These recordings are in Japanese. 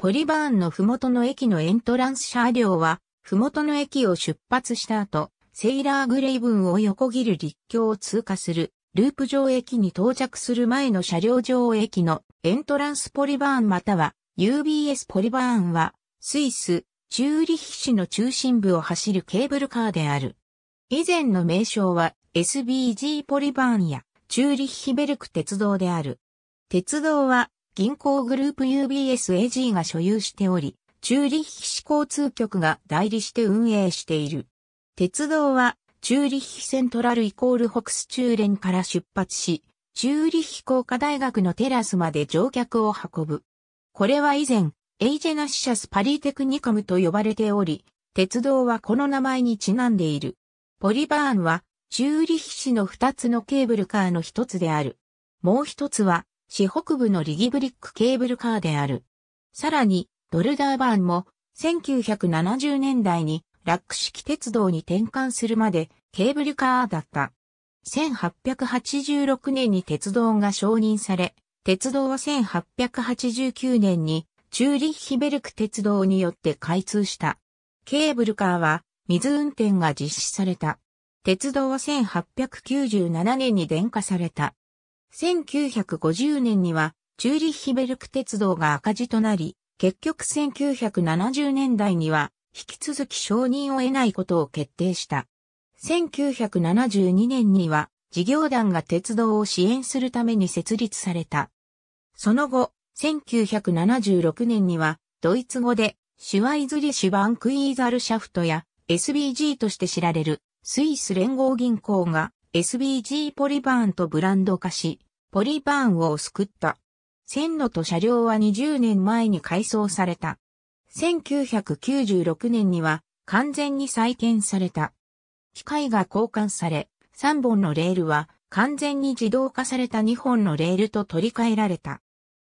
ポリバーンの麓の駅のエントランス車両は、麓の駅を出発した後、セイラーグレイブンを横切る陸橋を通過する、ループ上駅に到着する前の車両上駅のエントランスポリバーンまたは UBS ポリバーンは、スイス、チューリヒ市の中心部を走るケーブルカーである。以前の名称は SBG ポリバーンやチューリッヒベルク鉄道である。鉄道は銀行グループ UBS AG が所有しており、チューリッヒ市交通局が代理して運営している。鉄道は、チューリッヒセントラルイコールホクスチューレンから出発し、チューリッヒ工科大学のテラスまで乗客を運ぶ。これは以前、エイジェナシシャスパリテクニカムと呼ばれており、鉄道はこの名前にちなんでいる。ポリバーンは、チューリッヒ市の2つのケーブルカーの一つである。もう一つは、市北部のリギブリックケーブルカーである。さらに、ドルダーバーンも、1970年代にラック式鉄道に転換するまでケーブルカーだった。1886年に鉄道が承認され、鉄道は1889年にチューリッヒベルク鉄道によって開通した。ケーブルカーは水運転が実施された。鉄道は1897年に電化された。1950年には、チューリッヒベルク鉄道が赤字となり、結局1970年代には、引き続き承認を得ないことを決定した。1972年には、事業団が鉄道を支援するために設立された。その後、1976年には、ドイツ語で、シュワイズリシュバンクイーザルシャフトや SBG として知られるスイス連合銀行が SBG ポリバーンとブランド化し、ポリバーンを救った。線路と車両は20年前に改装された。1996年には完全に再建された。機械が交換され、3本のレールは完全に自動化された2本のレールと取り替えられた。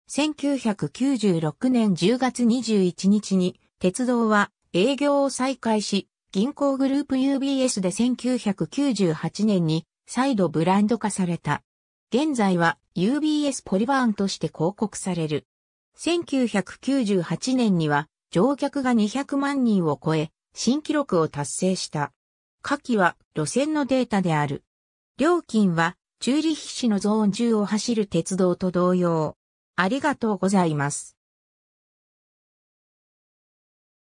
1996年10月21日に鉄道は営業を再開し、銀行グループ UBS で1998年に再度ブランド化された。現在は UBS ポリバーンとして広告される。1998年には乗客が200万人を超え、新記録を達成した。下記は路線のデータである。料金はチューリッヒ市のゾーン10を走る鉄道と同様。ありがとうございます。